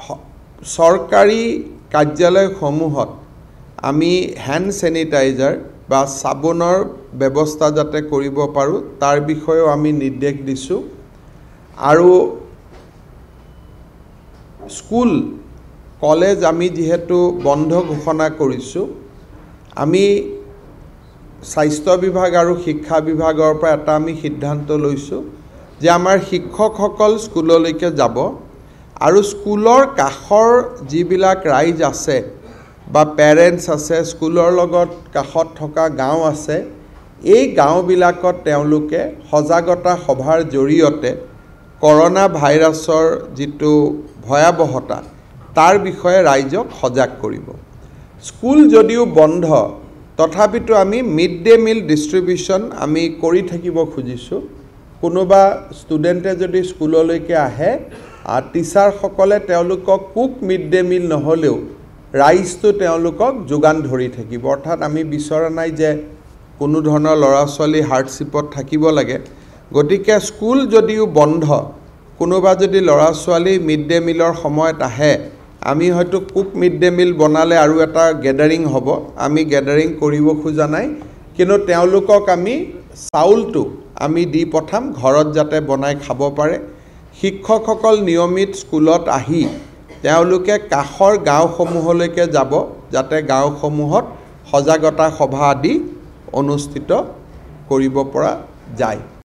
চৰকাৰী কাৰ্যালয়সমূহত আমি hand sanitiser বা চাবোনৰ ব্যৱস্থা যাতে কৰিব পাৰোঁ তাৰ বিষয়েও আমি নিৰ্দেশ দিছোঁ আৰু স্কুল কলেজ আমি যিহেতু বন্ধ ঘোষণা কৰিছোঁ আমি স্বাস্থ্য বিভাগ আৰু শিক্ষা বিভাগৰ পৰা এটা আমি সিদ্ধান্ত লৈছোঁ যে আমাৰ শিক্ষকসকল স্কুললৈকে যাব আৰু স্কুলৰ কাষৰ যিবিলাক ৰাইজ আছে বা পেৰেণ্টছ আছে স্কুলৰ লগত কাষত থকা গাঁও আছে এই গাঁওবিলাকত তেওঁলোকে সজাগতা সভাৰ জৰিয়তে কৰোণা ভাইৰাছৰ যিটো ভয়াৱহতা তাৰ বিষয়ে ৰাইজক সজাগ কৰিব স্কুল যদিও বন্ধ তথাপিতো আমি মিড ডে মিল ডিষ্ট্ৰিবিউশ্যন আমি কৰি থাকিব খুজিছোঁ কোনোবা ষ্টুডেণ্টে যদি স্কুললৈকে আহে টিচাৰসকলে তেওঁলোকক কুক মিড ডে মিল নহ'লেও ৰাইজটো তেওঁলোকক যোগান ধৰি থাকিব অৰ্থাৎ আমি বিচৰা নাই যে কোনো ধৰণৰ ল'ৰা ছোৱালী হাৰ্ডশ্বিপত থাকিব লাগে গতিকে স্কুল যদিও বন্ধ কোনোবা যদি ল'ৰা ছোৱালী মিড ডে মিলৰ সময়ত আহে আমি হয়তো কুক মিড ডে মিল বনালে আৰু এটা গেডাৰিং হ'ব আমি গেডাৰিং কৰিব খোজা নাই কিন্তু তেওঁলোকক আমি চাউলটো আমি দি পঠাম ঘৰত যাতে বনাই খাব পাৰে শিক্ষকসকল নিয়মিত স্কুলত আহি তেওঁলোকে কাষৰ গাঁওসমূহলৈকে যাব যাতে গাঁওসমূহত সজাগতা সভা আদি অনুষ্ঠিত কৰিব পৰা যায়